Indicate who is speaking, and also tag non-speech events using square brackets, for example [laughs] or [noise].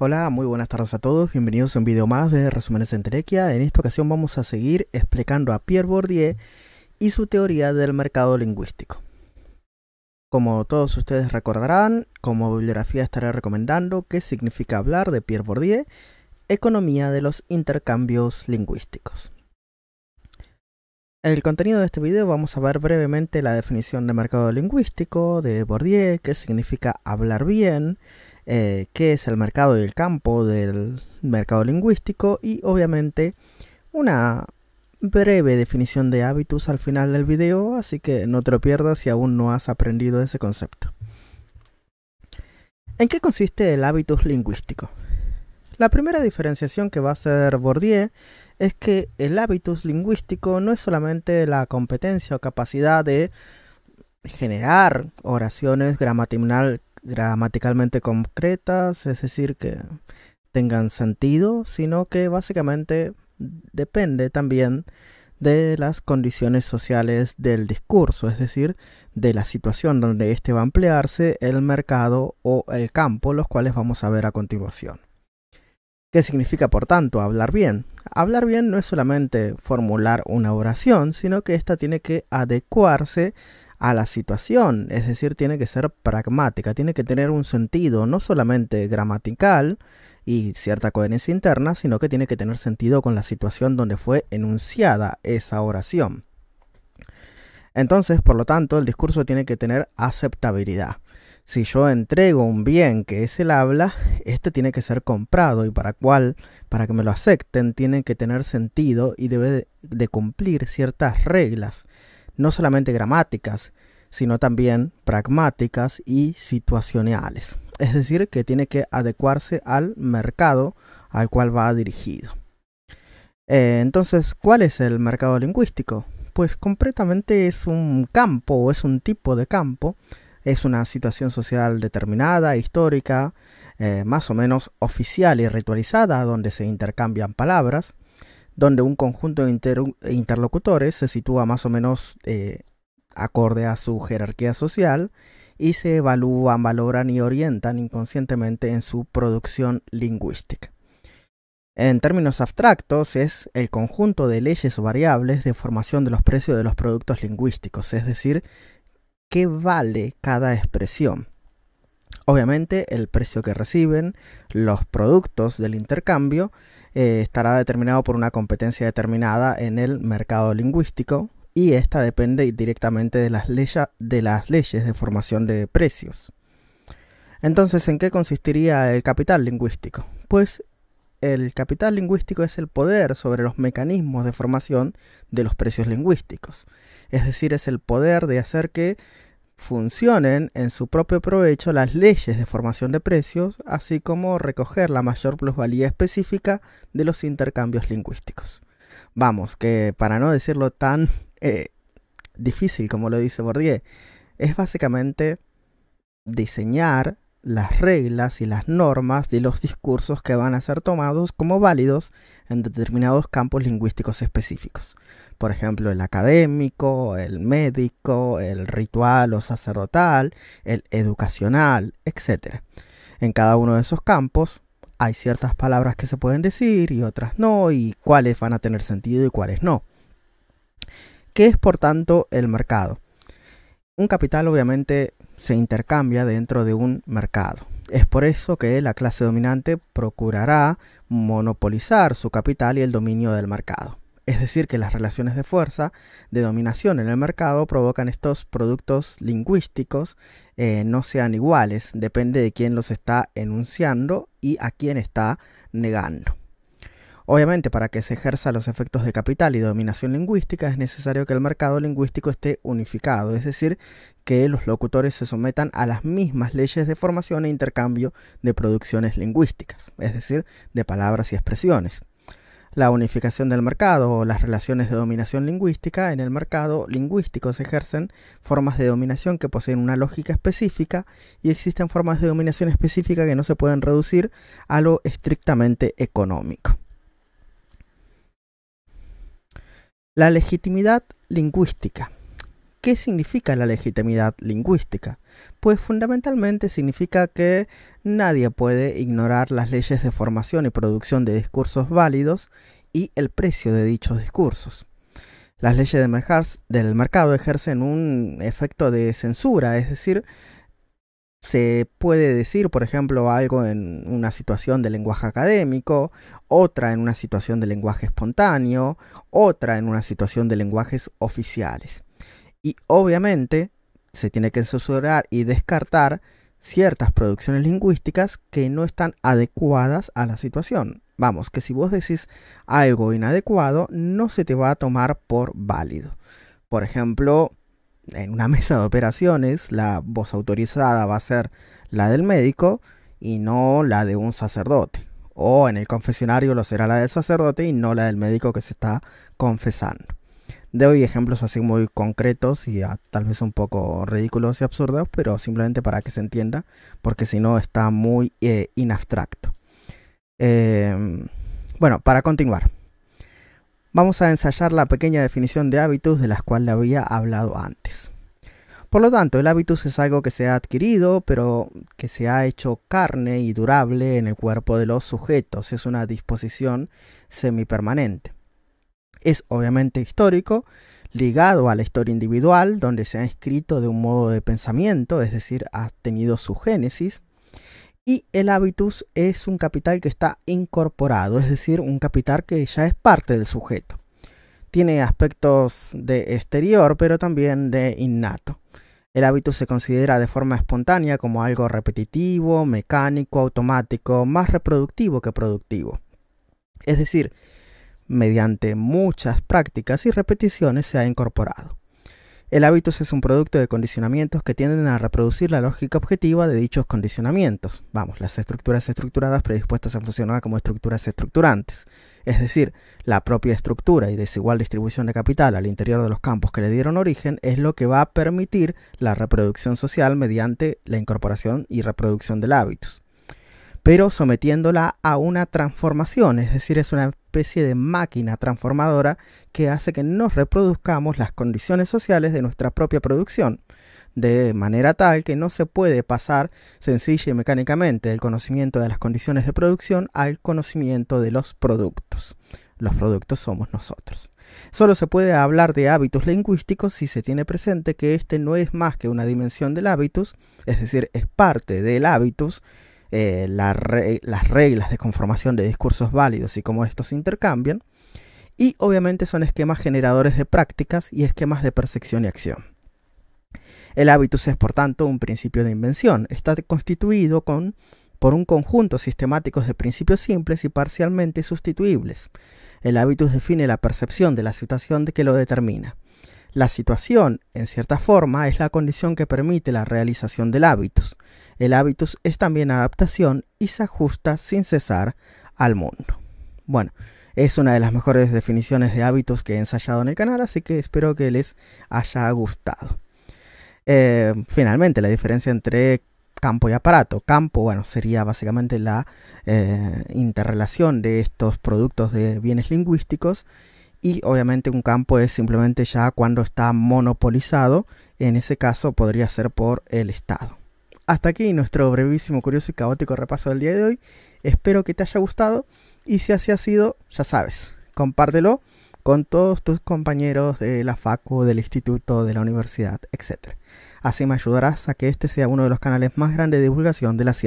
Speaker 1: Hola, muy buenas tardes a todos, bienvenidos a un video más de Resúmenes en Telequia. En esta ocasión vamos a seguir explicando a Pierre Bourdieu y su teoría del mercado lingüístico. Como todos ustedes recordarán, como bibliografía estaré recomendando qué significa hablar de Pierre Bourdieu, Economía de los Intercambios Lingüísticos. En el contenido de este video vamos a ver brevemente la definición de mercado lingüístico de Bourdieu, qué significa hablar bien, eh, qué es el mercado del campo del mercado lingüístico y obviamente una breve definición de hábitus al final del video, así que no te lo pierdas si aún no has aprendido ese concepto. ¿En qué consiste el hábitus lingüístico? La primera diferenciación que va a hacer Bordier es que el hábitus lingüístico no es solamente la competencia o capacidad de generar oraciones gramatical, gramaticalmente concretas, es decir, que tengan sentido, sino que básicamente depende también de las condiciones sociales del discurso, es decir, de la situación donde éste va a emplearse, el mercado o el campo, los cuales vamos a ver a continuación. ¿Qué significa, por tanto, hablar bien? Hablar bien no es solamente formular una oración, sino que ésta tiene que adecuarse a la situación, es decir, tiene que ser pragmática, tiene que tener un sentido no solamente gramatical y cierta coherencia interna, sino que tiene que tener sentido con la situación donde fue enunciada esa oración. Entonces, por lo tanto, el discurso tiene que tener aceptabilidad. Si yo entrego un bien que es el habla, este tiene que ser comprado y para cual, para que me lo acepten, tiene que tener sentido y debe de cumplir ciertas reglas no solamente gramáticas, sino también pragmáticas y situacionales. Es decir, que tiene que adecuarse al mercado al cual va dirigido. Eh, entonces, ¿cuál es el mercado lingüístico? Pues completamente es un campo o es un tipo de campo, es una situación social determinada, histórica, eh, más o menos oficial y ritualizada, donde se intercambian palabras, donde un conjunto de interlocutores se sitúa más o menos eh, acorde a su jerarquía social y se evalúan, valoran y orientan inconscientemente en su producción lingüística. En términos abstractos, es el conjunto de leyes o variables de formación de los precios de los productos lingüísticos, es decir, qué vale cada expresión. Obviamente el precio que reciben, los productos del intercambio, eh, estará determinado por una competencia determinada en el mercado lingüístico y esta depende directamente de las leyes de formación de precios. Entonces, ¿en qué consistiría el capital lingüístico? Pues el capital lingüístico es el poder sobre los mecanismos de formación de los precios lingüísticos. Es decir, es el poder de hacer que funcionen en su propio provecho las leyes de formación de precios, así como recoger la mayor plusvalía específica de los intercambios lingüísticos. Vamos, que para no decirlo tan eh, difícil como lo dice Bourdieu, es básicamente diseñar las reglas y las normas de los discursos que van a ser tomados como válidos en determinados campos lingüísticos específicos. Por ejemplo, el académico, el médico, el ritual o sacerdotal, el educacional, etc. En cada uno de esos campos hay ciertas palabras que se pueden decir y otras no, y cuáles van a tener sentido y cuáles no. ¿Qué es, por tanto, el mercado? Un capital obviamente se intercambia dentro de un mercado. Es por eso que la clase dominante procurará monopolizar su capital y el dominio del mercado. Es decir, que las relaciones de fuerza, de dominación en el mercado, provocan estos productos lingüísticos eh, no sean iguales, depende de quién los está enunciando y a quién está negando. Obviamente, para que se ejerzan los efectos de capital y dominación lingüística es necesario que el mercado lingüístico esté unificado, es decir, que los locutores se sometan a las mismas leyes de formación e intercambio de producciones lingüísticas, es decir, de palabras y expresiones. La unificación del mercado o las relaciones de dominación lingüística en el mercado lingüístico se ejercen formas de dominación que poseen una lógica específica y existen formas de dominación específica que no se pueden reducir a lo estrictamente económico. La legitimidad lingüística. ¿Qué significa la legitimidad lingüística? Pues fundamentalmente significa que nadie puede ignorar las leyes de formación y producción de discursos válidos y el precio de dichos discursos. Las leyes del mercado ejercen un efecto de censura, es decir, se puede decir, por ejemplo, algo en una situación de lenguaje académico, otra en una situación de lenguaje espontáneo, otra en una situación de lenguajes oficiales. Y obviamente se tiene que censurar y descartar ciertas producciones lingüísticas que no están adecuadas a la situación. Vamos, que si vos decís algo inadecuado, no se te va a tomar por válido. Por ejemplo, en una [laughs] mesa de operaciones, la voz autorizada va a ser la del médico y no la de un sacerdote. O en el confesionario lo será la del sacerdote y no la del médico que se está confesando. Doy ejemplos así muy concretos y ah, tal vez un poco ridículos y absurdos, pero simplemente para que se entienda, porque si no está muy eh, inabstracto. Em, bueno, para continuar vamos a ensayar la pequeña definición de hábitus de las cuales le había hablado antes. Por lo tanto, el hábitus es algo que se ha adquirido, pero que se ha hecho carne y durable en el cuerpo de los sujetos. Es una disposición semipermanente. Es obviamente histórico, ligado a la historia individual, donde se ha escrito de un modo de pensamiento, es decir, ha tenido su génesis, y el habitus es un capital que está incorporado, es decir, un capital que ya es parte del sujeto. Tiene aspectos de exterior, pero también de innato. El hábitus se considera de forma espontánea como algo repetitivo, mecánico, automático, más reproductivo que productivo. Es decir, mediante muchas prácticas y repeticiones se ha incorporado. El hábitus es un producto de condicionamientos que tienden a reproducir la lógica objetiva de dichos condicionamientos. Vamos, las estructuras estructuradas predispuestas a funcionar como estructuras estructurantes. Es decir, la propia estructura y desigual distribución de capital al interior de los campos que le dieron origen es lo que va a permitir la reproducción social mediante la incorporación y reproducción del hábitus pero sometiéndola a una transformación, es decir, es una especie de máquina transformadora que hace que nos reproduzcamos las condiciones sociales de nuestra propia producción, de manera tal que no se puede pasar sencilla y mecánicamente del conocimiento de las condiciones de producción al conocimiento de los productos. Los productos somos nosotros. Solo se puede hablar de hábitos lingüísticos si se tiene presente que este no es más que una dimensión del hábitus, es decir, es parte del hábitus eh, las reglas de conformación de discursos válidos y cómo estos se intercambian. Y obviamente son esquemas generadores de prácticas y esquemas de percepción y acción. El hábitus es, por tanto, un principio de invención. Está constituido con, por un conjunto sistemático de principios simples y parcialmente sustituibles. El hábitus define la percepción de la situación de que lo determina. La situación, en cierta forma, es la condición que permite la realización del hábitus. El hábitus es también adaptación y se ajusta sin cesar al mundo. Bueno, es una de las mejores definiciones de hábitos que he ensayado en el canal, así que espero que les haya gustado. Eh, finalmente, la diferencia entre campo y aparato. Campo, bueno, sería básicamente la eh, interrelación de estos productos de bienes lingüísticos y obviamente un campo es simplemente ya cuando está monopolizado, en ese caso podría ser por el Estado. Hasta aquí nuestro brevísimo, curioso y caótico repaso del día de hoy. Espero que te haya gustado y si así ha sido, ya sabes, compártelo con todos tus compañeros de la facu, del instituto, de la universidad, etc. Así me ayudarás a que este sea uno de los canales más grandes de divulgación de la ciencia.